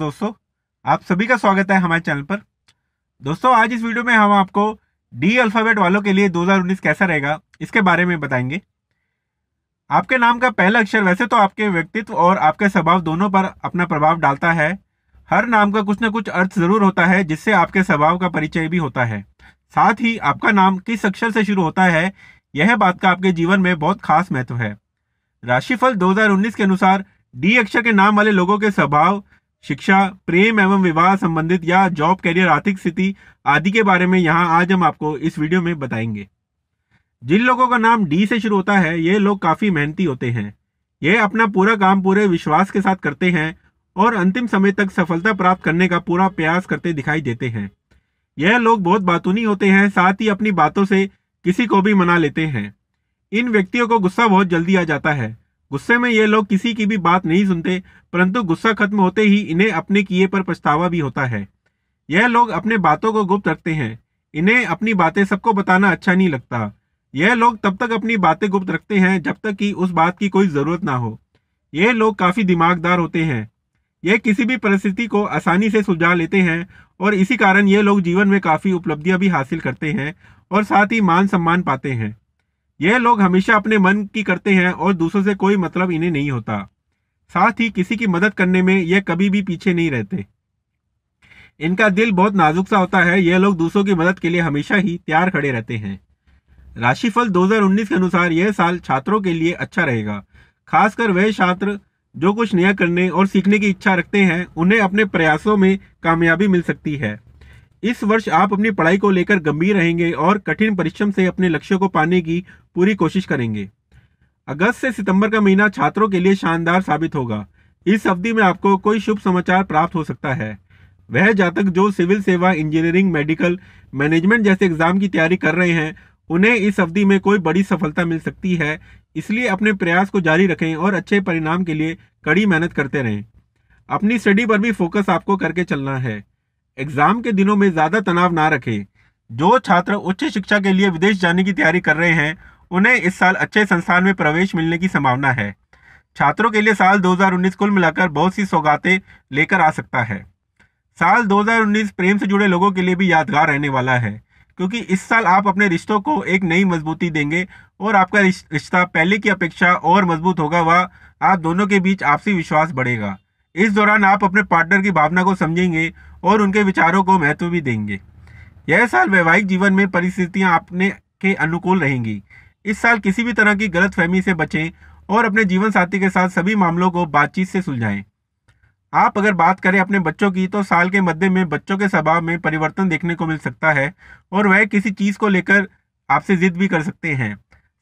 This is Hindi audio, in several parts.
दोस्तों आप सभी का स्वागत है हमारे चैनल पर दोस्तों आज इस वीडियो में हम आपको डी अल्फ़ाबेट वालों के लिए 2019 कैसा रहेगा इसके बारे में बताएंगे आपके नाम का पहला अक्षर वैसे तो आपके व्यक्तित्व और आपके स्वभाव दोनों पर अपना प्रभाव डालता है हर नाम का कुछ ना कुछ अर्थ ज़रूर होता है जिससे आपके स्वभाव का परिचय भी होता है साथ ही आपका नाम किस अक्षर से शुरू होता है यह बात का आपके जीवन में बहुत खास महत्व है राशिफल 2019 के अनुसार डी अक्षर के नाम वाले लोगों के स्वभाव शिक्षा प्रेम एवं विवाह संबंधित या जॉब कैरियर आर्थिक स्थिति आदि के बारे में यहाँ आज हम आपको इस वीडियो में बताएंगे जिन लोगों का नाम डी से शुरू होता है ये लोग काफ़ी मेहनती होते हैं ये अपना पूरा काम पूरे विश्वास के साथ करते हैं और अंतिम समय तक सफलता प्राप्त करने का पूरा प्रयास करते दिखाई देते हैं यह लोग बहुत बातूनी होते हैं साथ ही अपनी बातों से किसी को भी मना लेते हैं इन व्यक्तियों को गुस्सा बहुत जल्दी आ जाता है गुस्से में ये लोग किसी की भी बात नहीं सुनते परंतु गुस्सा खत्म होते ही इन्हें अपने किए पर पछतावा भी होता है यह लोग अपने बातों को गुप्त रखते हैं इन्हें अपनी बातें सबको बताना अच्छा नहीं लगता यह लोग तब तक अपनी बातें गुप्त रखते हैं जब तक कि उस बात की कोई ज़रूरत ना हो यह लोग काफ़ी दिमागदार होते हैं यह किसी भी परिस्थिति को आसानी से सुलझा लेते हैं और इसी कारण ये लोग जीवन में काफ़ी उपलब्धियां भी हासिल करते हैं और साथ ही मान सम्मान पाते हैं यह लोग हमेशा अपने मन की करते हैं और दूसरों से कोई मतलब इन्हें नहीं होता साथ ही किसी की मदद करने में यह कभी भी पीछे नहीं रहते इनका दिल बहुत नाजुक सा होता है यह लोग दूसरों की मदद के लिए हमेशा ही तैयार खड़े रहते हैं राशिफल 2019 के अनुसार यह साल छात्रों के लिए अच्छा रहेगा खासकर वह छात्र जो कुछ नया करने और सीखने की इच्छा रखते हैं उन्हें अपने प्रयासों में कामयाबी मिल सकती है इस वर्ष आप अपनी पढ़ाई को लेकर गंभीर रहेंगे और कठिन परिश्रम से अपने लक्ष्य को पाने की पूरी कोशिश करेंगे अगस्त से सितंबर का महीना छात्रों के लिए शानदार साबित होगा इस अवधि में आपको कोई शुभ समाचार प्राप्त हो सकता है वह जातक जो सिविल सेवा इंजीनियरिंग मेडिकल मैनेजमेंट जैसे एग्जाम की तैयारी कर रहे हैं उन्हें इस अवधि में कोई बड़ी सफलता मिल सकती है इसलिए अपने प्रयास को जारी रखें और अच्छे परिणाम के लिए कड़ी मेहनत करते रहें अपनी स्टडी पर भी फोकस आपको करके चलना है एग्जाम के दिनों में ज़्यादा तनाव ना रखें जो छात्र उच्च शिक्षा के लिए विदेश जाने की तैयारी कर रहे हैं उन्हें इस साल अच्छे संस्थान में प्रवेश मिलने की संभावना है छात्रों के लिए साल 2019 कुल मिलाकर बहुत सी सौगातें लेकर आ सकता है साल 2019 प्रेम से जुड़े लोगों के लिए भी यादगार रहने वाला है क्योंकि इस साल आप अपने रिश्तों को एक नई मजबूती देंगे और आपका रिश्ता पहले की अपेक्षा और मजबूत होगा व आप दोनों के बीच आपसी विश्वास बढ़ेगा इस दौरान आप अपने पार्टनर की भावना को समझेंगे और उनके विचारों को महत्व भी देंगे यह साल वैवाहिक जीवन में परिस्थितियाँ आपने के अनुकूल रहेंगी इस साल किसी भी तरह की गलतफहमी से बचें और अपने जीवन साथी के साथ सभी मामलों को बातचीत से सुलझाएं आप अगर बात करें अपने बच्चों की तो साल के मध्य में बच्चों के स्वभाव में परिवर्तन देखने को मिल सकता है और वह किसी चीज़ को लेकर आपसे जिद भी कर सकते हैं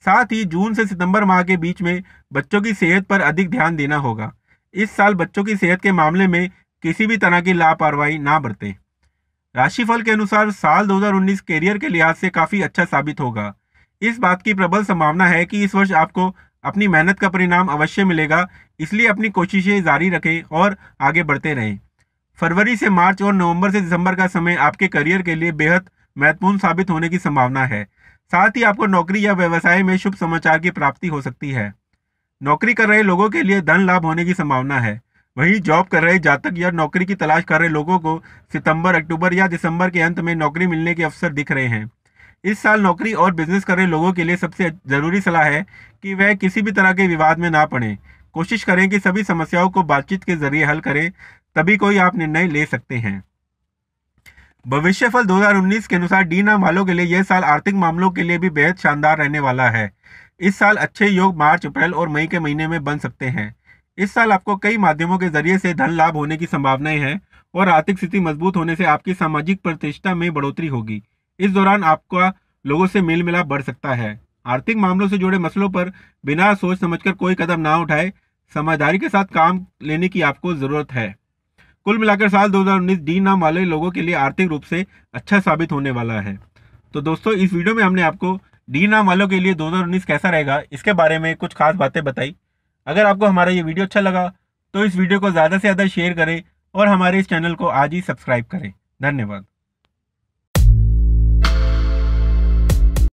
साथ ही जून से सितंबर माह के बीच में बच्चों की सेहत पर अधिक ध्यान देना होगा इस साल बच्चों की सेहत के मामले में किसी भी तरह की लापरवाही ना बरतें राशिफल के अनुसार साल 2019 करियर के लिहाज से काफ़ी अच्छा साबित होगा इस बात की प्रबल संभावना है कि इस वर्ष आपको अपनी मेहनत का परिणाम अवश्य मिलेगा इसलिए अपनी कोशिशें जारी रखें और आगे बढ़ते रहें फरवरी से मार्च और नवंबर से दिसंबर का समय आपके करियर के लिए बेहद महत्वपूर्ण साबित होने की संभावना है साथ ही आपको नौकरी या व्यवसाय में शुभ समाचार की प्राप्ति हो सकती है नौकरी कर रहे लोगों के लिए धन लाभ होने की संभावना है वहीं जॉब कर रहे जातक या नौकरी की तलाश कर रहे लोगों को सितंबर अक्टूबर या दिसंबर के अंत में नौकरी मिलने के अवसर दिख रहे हैं इस साल नौकरी और बिजनेस कर रहे लोगों के लिए सबसे ज़रूरी सलाह है कि वह किसी भी तरह के विवाद में ना पड़े कोशिश करें कि सभी समस्याओं को बातचीत के जरिए हल करें तभी कोई आप निर्णय ले सकते हैं भविष्य फल दो के अनुसार डी नाम वालों के लिए यह साल आर्थिक मामलों के लिए भी बेहद शानदार रहने वाला है इस साल अच्छे योग मार्च अप्रैल और मई के महीने में बन सकते हैं इस साल आपको कई माध्यमों के जरिए से धन लाभ होने की संभावनाएं हैं और आर्थिक स्थिति मजबूत होने से आपकी सामाजिक प्रतिष्ठा में बढ़ोतरी होगी इस दौरान आपका लोगों से मेल मिलाप बढ़ सकता है आर्थिक मामलों से जुड़े मसलों पर बिना सोच समझकर कोई कदम ना उठाए समझदारी के साथ काम लेने की आपको ज़रूरत है कुल मिलाकर साल 2019 डी नाम वाले लोगों के लिए आर्थिक रूप से अच्छा साबित होने वाला है तो दोस्तों इस वीडियो में हमने आपको डी नाम वालों के लिए 2019 कैसा रहेगा इसके बारे में कुछ खास बातें बताई अगर आपको हमारा ये वीडियो अच्छा लगा तो इस वीडियो को ज़्यादा से ज़्यादा शेयर करें और हमारे इस चैनल को आज ही सब्सक्राइब करें धन्यवाद